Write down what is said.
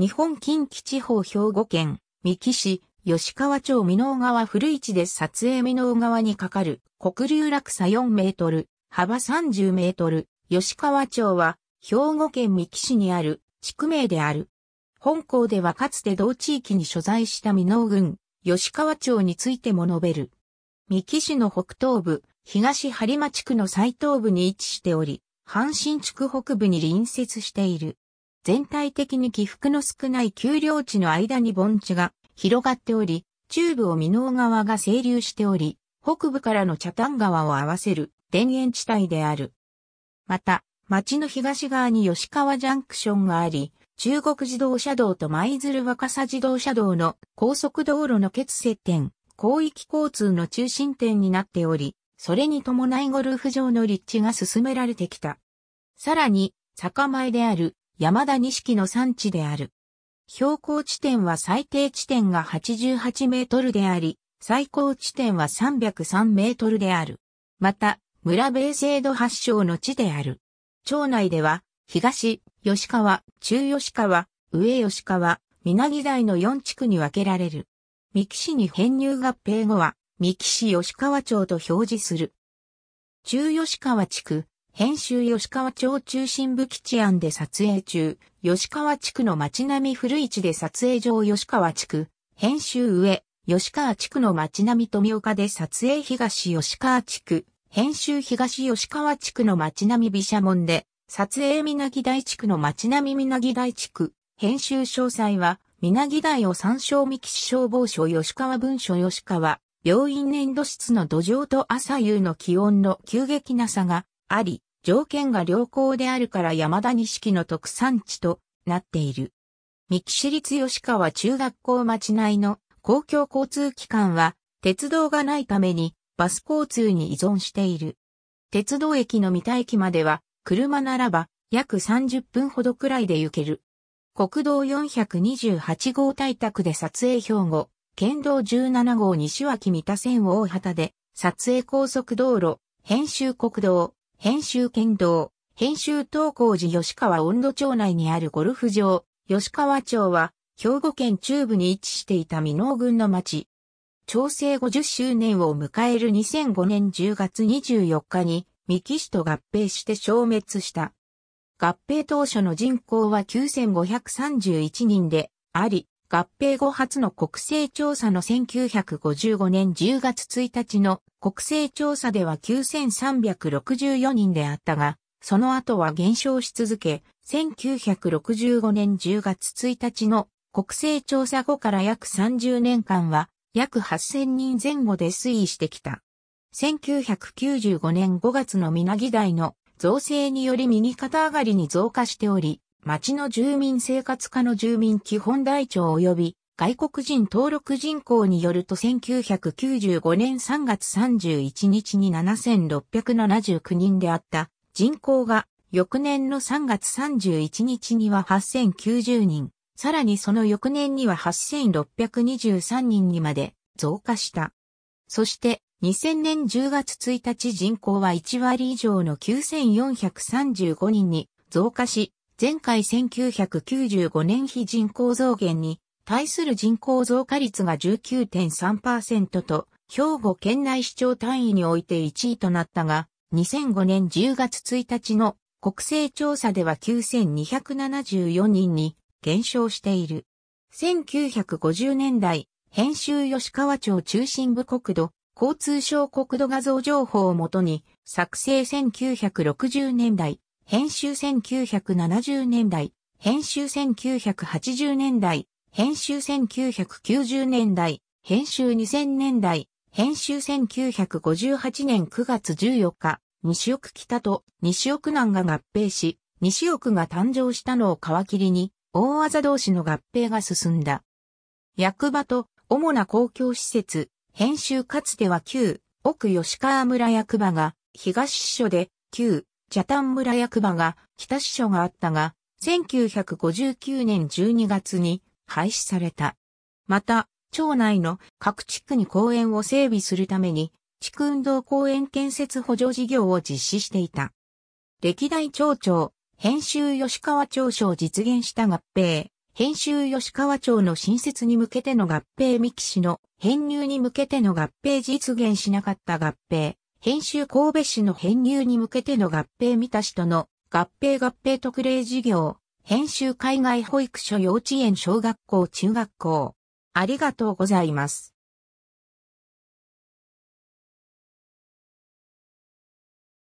日本近畿地方兵庫県、三木市、吉川町美濃川古市で撮影美濃川にかかる国流落差4メートル、幅30メートル、吉川町は兵庫県三木市にある地区名である。本校ではかつて同地域に所在した美濃郡、吉川町についても述べる。三木市の北東部、東播磨地区の最東部に位置しており、阪神地区北部に隣接している。全体的に起伏の少ない丘陵地の間に盆地が広がっており、中部を美濃川が清流しており、北部からの茶炭川を合わせる田園地帯である。また、町の東側に吉川ジャンクションがあり、中国自動車道と舞鶴若狭自動車道の高速道路の結接点、広域交通の中心点になっており、それに伴いゴルフ場の立地が進められてきた。さらに、坂前である山田錦の産地である。標高地点は最低地点が88メートルであり、最高地点は303メートルである。また、村米制度発祥の地である。町内では、東、吉川、中吉川、上吉川、南台の4地区に分けられる。三木市に編入合併後は、三木市吉川町と表示する。中吉川地区、編集吉川町中心部基地案で撮影中、吉川地区の町並み古市で撮影場吉川地区、編集上、吉川地区の町並み富岡で撮影東吉川地区、編集東吉川地区の町並み毘沙門で、撮影なぎ台地区の町並みなぎ台地区、編集詳細は、なぎ台を参照三木市消防署吉川文書吉川、病院粘土質の土壌と朝夕の気温の急激な差があり、条件が良好であるから山田錦の特産地となっている。三木市立吉川中学校町内の公共交通機関は鉄道がないためにバス交通に依存している。鉄道駅の三田駅までは車ならば約30分ほどくらいで行ける。国道428号対卓で撮影兵庫、県道17号西脇三田線を大畑で撮影高速道路、編集国道、編集剣道、編集東稿寺吉川温度町内にあるゴルフ場、吉川町は、兵庫県中部に位置していた美濃郡の町。調整50周年を迎える2005年10月24日に、三木市と合併して消滅した。合併当初の人口は9531人であり、合併後初の国勢調査の1955年10月1日の国勢調査では9364人であったが、その後は減少し続け、1965年10月1日の国勢調査後から約30年間は約8000人前後で推移してきた。1995年5月の南議題台の造成により右肩上がりに増加しており、町の住民生活課の住民基本台帳及び外国人登録人口によると1995年3月31日に7679人であった人口が翌年の3月31日には8090人、さらにその翌年には8623人にまで増加した。そして2000年10月1日人口は1割以上の9435人に増加し、前回1995年比人口増減に対する人口増加率が19.3%と、兵庫県内市長単位において1位となったが、2005年10月1日の国勢調査では9274人に減少している。1950年代、編集吉川町中心部国土、交通省国土画像情報をもとに、作成1960年代、編集1970年代、編集1980年代、編集1990年代、編集2000年代、編集1958年9月14日、西奥北と西奥南が合併し、西奥が誕生したのを皮切りに、大技同士の合併が進んだ。役場と主な公共施設、編集かつては旧奥吉川村役場が東支所で旧茶谷村役場が北支所があったが、1959年12月に廃止された。また、町内の各地区に公園を整備するために、地区運動公園建設補助事業を実施していた。歴代町長、編集吉川町所を実現した合併、編集吉川町の新設に向けての合併三木市の編入に向けての合併実現しなかった合併、編集神戸市の編入に向けての合併見た人の合併合併特例事業、編集海外保育所幼稚園小学校中学校。ありがとうございます。